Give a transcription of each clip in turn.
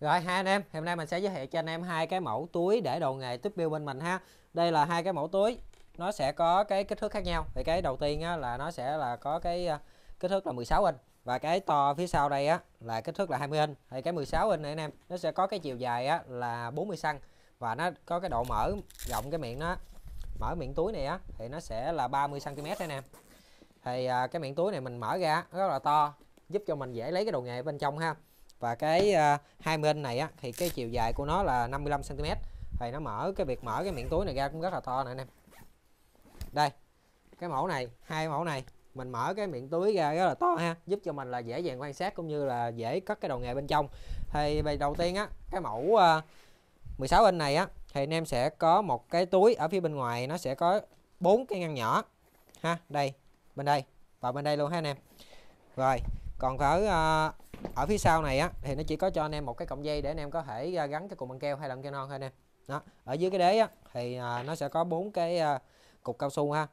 Rồi hai anh em, hôm nay mình sẽ giới thiệu cho anh em hai cái mẫu túi để đồ nghề tiếp bill bên mình ha. Đây là hai cái mẫu túi, nó sẽ có cái kích thước khác nhau. Thì cái đầu tiên á, là nó sẽ là có cái ờ, kích thước là 16 inch và cái to phía sau đây á là kích thước là 20 inch. Thì cái 16 inch này anh em, nó sẽ có cái chiều dài á là 40 cm và nó có cái độ mở rộng cái miệng nó mở miệng túi này á thì nó sẽ là 30 cm anh em. Thì à, cái miệng túi này mình mở ra rất là to, giúp cho mình dễ lấy cái đồ nghề bên trong ha và cái uh, hai bên này á thì cái chiều dài của nó là 55 cm thì nó mở cái việc mở cái miệng túi này ra cũng rất là to nè anh em đây cái mẫu này hai mẫu này mình mở cái miệng túi ra rất là to ha giúp cho mình là dễ dàng quan sát cũng như là dễ cất cái đầu nghề bên trong thì bài đầu tiên á cái mẫu à, uh, 16 inch này á thì anh em sẽ có một cái túi ở phía bên ngoài nó sẽ có bốn cái ngăn nhỏ ha đây bên đây và bên đây luôn ha anh em rồi còn ở uh, à, ở phía sau này á thì nó chỉ có cho anh em một cái cọng dây để anh em có thể à, gắn cái cục băng keo hay là băng keo non thôi nè đó ở dưới cái đế á thì à, nó sẽ có bốn cái à, cục cao su ha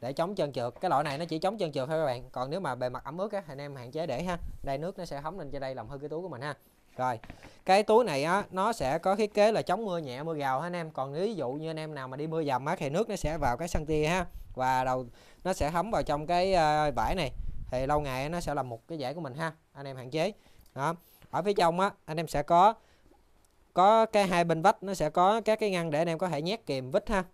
để chống trơn trượt cái loại này nó chỉ chống trơn trượt thôi các bạn còn nếu mà bề mặt ẩm ướt á thì anh em hạn chế để ha đây nước nó sẽ hóng lên cho đây làm hư cái túi của mình ha rồi cái túi này á nó sẽ có thiết kế là chống mưa nhẹ mưa gào ha anh em còn ví dụ như anh em nào mà đi mưa dầm á thì nước nó sẽ vào cái sân tia ha và đầu nó sẽ hóng vào trong cái vải này thì lâu ngày nó sẽ là một cái dãy của mình ha anh em hạn chế đó ở phía trong á anh em sẽ có có cái hai bên vách nó sẽ có các cái ngăn để anh em có thể nhét kìm vít ha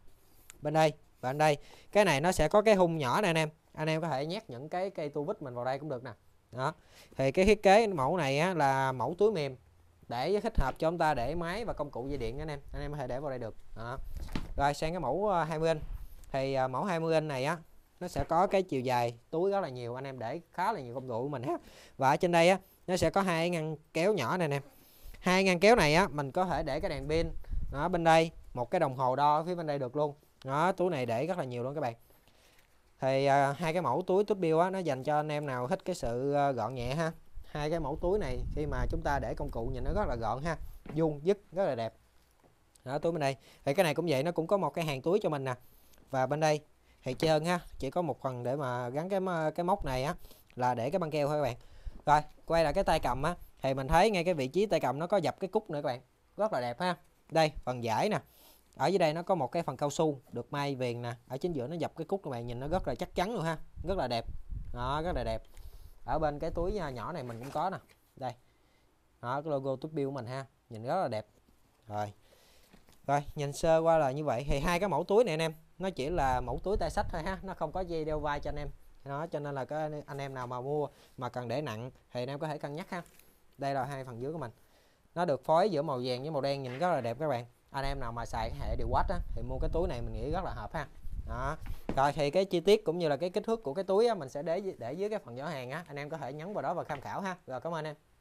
bên đây và bên đây cái này nó sẽ có cái hung nhỏ này anh em anh em có thể nhét những cái cây tu vít mình vào đây cũng được nè đó thì cái thiết kế mẫu này á, là mẫu túi mềm để thích hợp cho chúng ta để máy và công cụ dây điện anh em anh em có thể để vào đây được đó. rồi sang cái mẫu 20 ờ, inch thì ờ, mẫu 20 inch này á nó sẽ có cái chiều dài túi rất là nhiều anh em để khá là nhiều công cụ của mình ha và ở trên đây á nó sẽ có hai ngăn kéo nhỏ này nè hai ngăn kéo này á mình có thể để cái đèn pin đó bên đây một cái đồng hồ đo phía bên đây được luôn đó túi này để rất là nhiều luôn các bạn thì à, hai cái mẫu túi tút bill á nó dành cho anh em nào thích cái sự à, gọn nhẹ ha hai cái mẫu túi này khi mà chúng ta để công cụ nhìn nó rất là gọn ha vuông dứt rất là đẹp đó túi bên đây thì cái này cũng vậy nó cũng có một cái hàng túi cho mình nè và bên đây thiệt trơn ha chỉ có một phần để mà gắn cái ờ, cái móc này á là để cái băng keo thôi các bạn rồi quay lại cái tay cầm á thì mình thấy ngay cái vị trí tay cầm nó có dập cái cúc nữa các bạn rất là đẹp ha đây phần giải nè ở dưới đây nó có một cái phần cao su được may viền nè ở chính giữa nó dập cái cúc các bạn nhìn nó rất là chắc chắn luôn ha rất là đẹp đó rất là đẹp ở bên cái túi ờ, nhỏ này mình cũng có nè đây đó cái logo túp bill của mình ha nhìn rất là đẹp rồi rồi nhìn sơ qua là như vậy thì hai cái mẫu túi này anh em nó chỉ là mẫu túi tay sách thôi ha nó không có dây đeo vai cho anh em nó cho nên là có anh em nào mà mua mà cần để nặng thì anh em có thể cân nhắc ha đây là hai phần dưới của mình nó được phối giữa màu vàng với màu đen nhìn rất là đẹp các bạn anh em nào mà xài hệ điều quát á, thì mua cái túi này mình nghĩ rất là hợp ha đó rồi thì cái chi tiết cũng như là cái kích thước của cái túi á, mình sẽ để để dưới cái phần giỏ hàng á anh em có thể nhấn vào đó và tham khảo ha rồi cảm ơn em